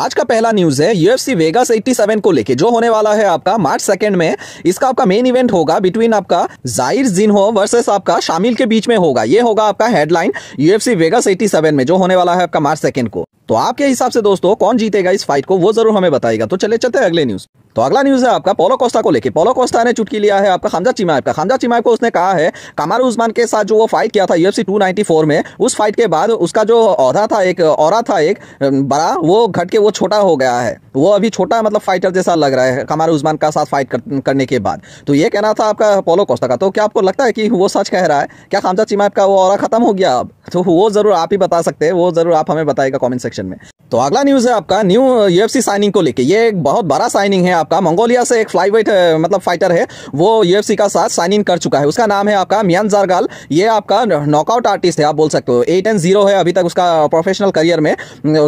आज का पहला न्यूज है यूएफसी वेगास 87 को लेके जो होने वाला है आपका मार्च सेकेंड में इसका आपका मेन इवेंट होगा बिटवीन आपका जाहिर जिन्हो वर्सेस आपका शामिल के बीच में होगा ये होगा आपका हेडलाइन यूएफसी वेगास 87 में जो होने वाला है आपका मार्च सेकंड को तो आपके हिसाब से दोस्तों कौन जीतेगा इस फाइट को वो जरूर हमें बताएगा तो चले चलते अगले न्यूज तो अगला न्यूज़ है आपका पोलो कोस्टा को लेकर पोलो कोस्टा ने चुटकी लिया है आपका खमजा चिमायब का खमजा चिमायब को उसने कहा है कमार उस्मान के साथ जो वो फाइट किया था यूएफसी 294 में उस फाइट के बाद उसका जो औहदा था एक और था एक बड़ा वो घट के वो छोटा हो गया है वो अभी छोटा मतलब फाइटर जैसा लग रहा है कमार उस्मान का साथ फाइट कर, करने के बाद तो ये कहना था आपका पोलो कोस्टा का तो क्या आपको लगता है कि वो सच कह रहा है क्या खामजा चिमायब का वो और ख़त्म हो गया अब तो वो ज़रूर आप ही बता सकते हैं वो ज़रूर आप हमें बताएगा कॉमेंट सेक्शन में तो अगला न्यूज़ है आपका न्यू यूएफसी साइनिंग को लेकर यह एक बहुत बड़ा साइनिंग है आपका मंगोलिया से एक फ्लाईवेट मतलब फाइटर है वो यूएफसी का साथ साइन इन कर चुका है उसका नाम है आपका मियान जारगाल ये आपका नॉकआउट आर्टिस्ट है आप बोल सकते हो एट एंड जीरो है अभी तक उसका प्रोफेशनल करियर में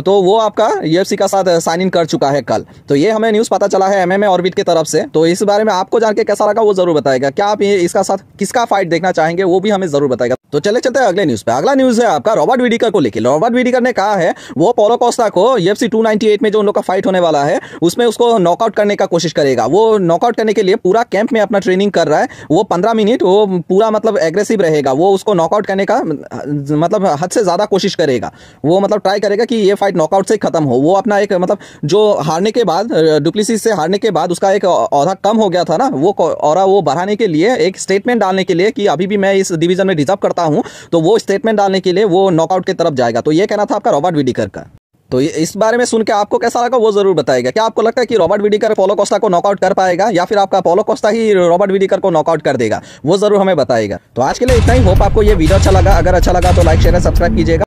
तो वो आपका यूएफसी का साथ साइन इन कर चुका है कल तो ये हमें न्यूज़ पता चला है एमएमए ऑर्बिट की तरफ से तो इस बारे में आपको जानकर कैसा लगा वो जरूर बताएगा क्या आप इसका साथ किसका फाइट देखना चाहेंगे वो भी हमें जरूर बताएगा तो चले चलते हैं अगले न्यूज पे अगला न्यूज है आपका रॉबर्ट विडिकर को लेकर रॉबर्ट विडिकर ने कहा है वो पोलो कोस्ता को एफ सी में जो उन लोग का फाइट होने वाला है उसमें उसको नॉकआउट करने का कोशिश करेगा वो नॉकआउट करने के लिए पूरा कैंप में अपना ट्रेनिंग कर रहा है वो पंद्रह मिनट वो पूरा मतलब एग्रेसिव रहेगा वो उसको नॉकआउट करने का मतलब हद से ज़्यादा कोशिश करेगा वो मतलब ट्राई करेगा कि ये फाइट नॉकआउट से खत्म हो वो अपना एक मतलब जो हारने के बाद डुप्लीसी से हारने के बाद उसका एक औरा कम हो गया था ना वो और वो बढ़ाने के लिए एक स्टेटमेंट डालने के लिए कि अभी भी मैं इस डिवीजन में डिजर्व करता करता हूँ तो वो स्टेटमेंट डालने के लिए वो नॉकआउट की तरफ जाएगा तो ये कहना था आपका रॉबर्ट विडिकर का तो इस बारे में सुनकर आपको कैसा लगा वो जरूर बताएगा क्या आपको लगता है कि रॉबर्ट विडिकर पोलो कोस्टा को नॉकआउट कर पाएगा या फिर आपका पोलो कोस्टा ही रॉबर्ट विडिकर को नॉकआउट कर देगा वो जरूर हमें बताएगा तो आज के लिए इतना ही होप आपको ये वीडियो अच्छा लगा अगर अच्छा लगा तो लाइक शेयर सब्सक्राइब कीजिएगा